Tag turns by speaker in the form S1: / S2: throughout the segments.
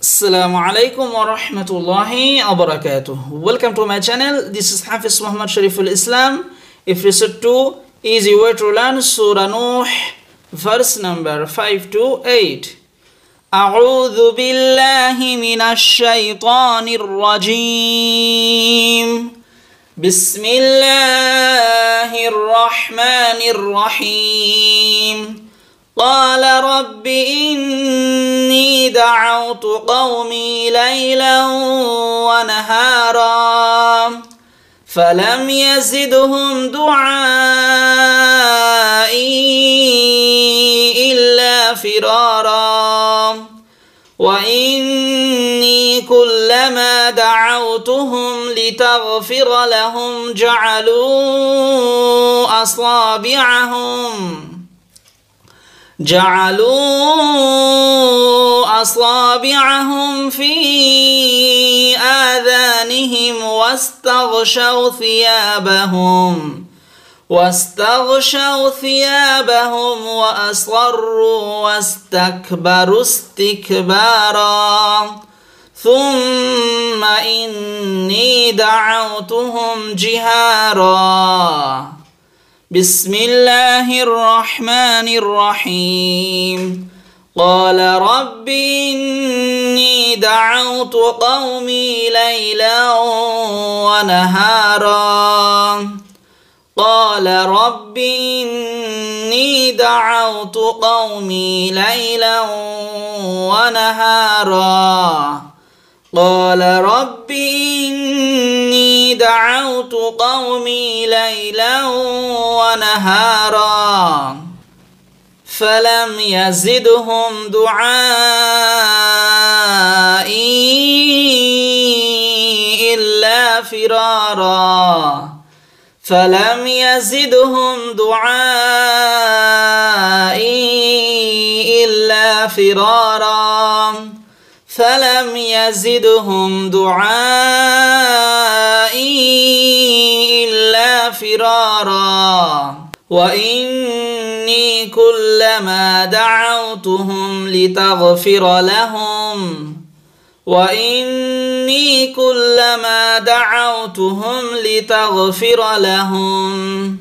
S1: السلام عليكم ورحمة الله وبركاته Welcome to my channel. This is Hafiz Muhammad Sharif al Islam. If you said to easy way to learn Surah Nuh, verse number 5 to 8. أعوذ بالله من الشيطان الرجيم بسم الله الرحمن الرحيم قال رب إني دعوت قومي ليلا ونهارا فلم يزدهم دعائي إلا فرارا وإني كلما دعوتهم لتغفر لهم جعلوا أصابعهم جعلوا أصابعهم في آذانهم واستغشوا ثيابهم واستغشوا ثيابهم وأصروا واستكبروا استكبارا ثم إني دعوتهم جهاراً بسم الله الرحمن الرحيم قال رب إني دعوت قومي ليلا ونهارا قال رب إني دعوت قومي ليلا ونهارا قال رب إني دعوت قومي ليلا ونهارا فلم يزدهم دعائي إلا فرارا فلم يزدهم دعائي إلا فرارا فلم يزدهم دعائي إلا فرارا وإني كلما دعوتهم لتغفر لهم وإني كلما دعوتهم لتغفر لهم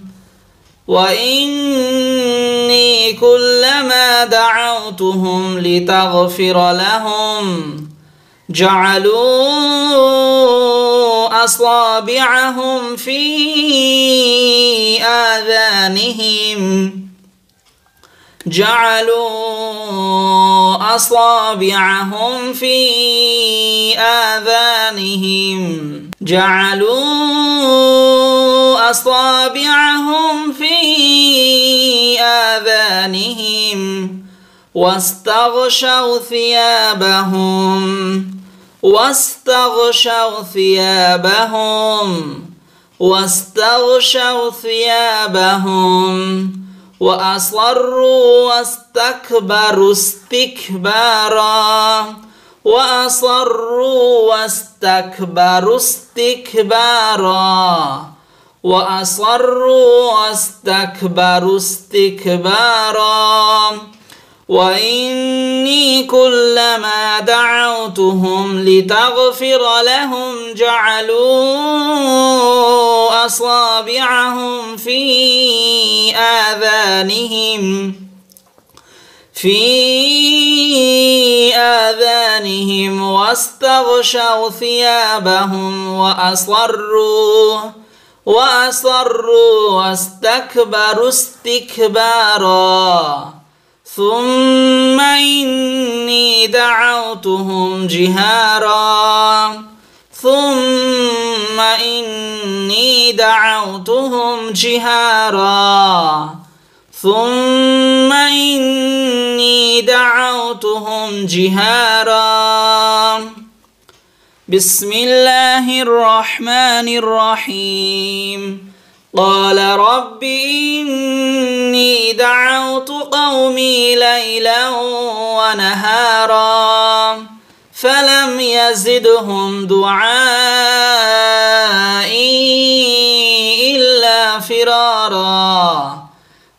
S1: وإني كلما دعوتهم لتغفر لهم جعلوا أصابعهم في آذانهم جعلوا أصابعهم في آذانهم جعلوا أصابعهم في آذانهم واستغشوا ثيابهم واستغشوا ثيابهم واستغشوا ثيابهم وأصروا واستكبروا استكبارا وأصروا واستكبروا استكبارا وأصروا واستكبروا استكبارا وإني كلما دعوتهم لتغفر لهم جعلوا أصابعهم في آذانهم في آذانهم واستغشوا ثيابهم وأصروا وأصروا واستكبروا استكبارا ثم إني دعوتهم جهارا ثم إني دعوتهم جهارا ثم إني دعوتهم جهارا بسم الله الرحمن الرحيم قال رب إني دعوت قومي ليلا ونهارا فلم يزدهم دعائي إلا فرارا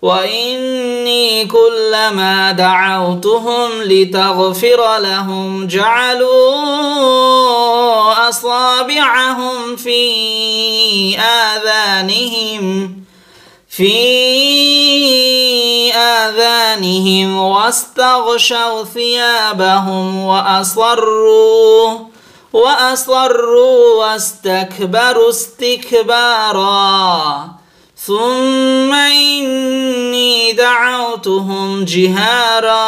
S1: واني كلما دعوتهم لتغفر لهم جعلوا اصابعهم في اذانهم في اذانهم واستغشوا ثيابهم واصروا واصروا واستكبروا استكبارا ثم ان دعوتهم جهارا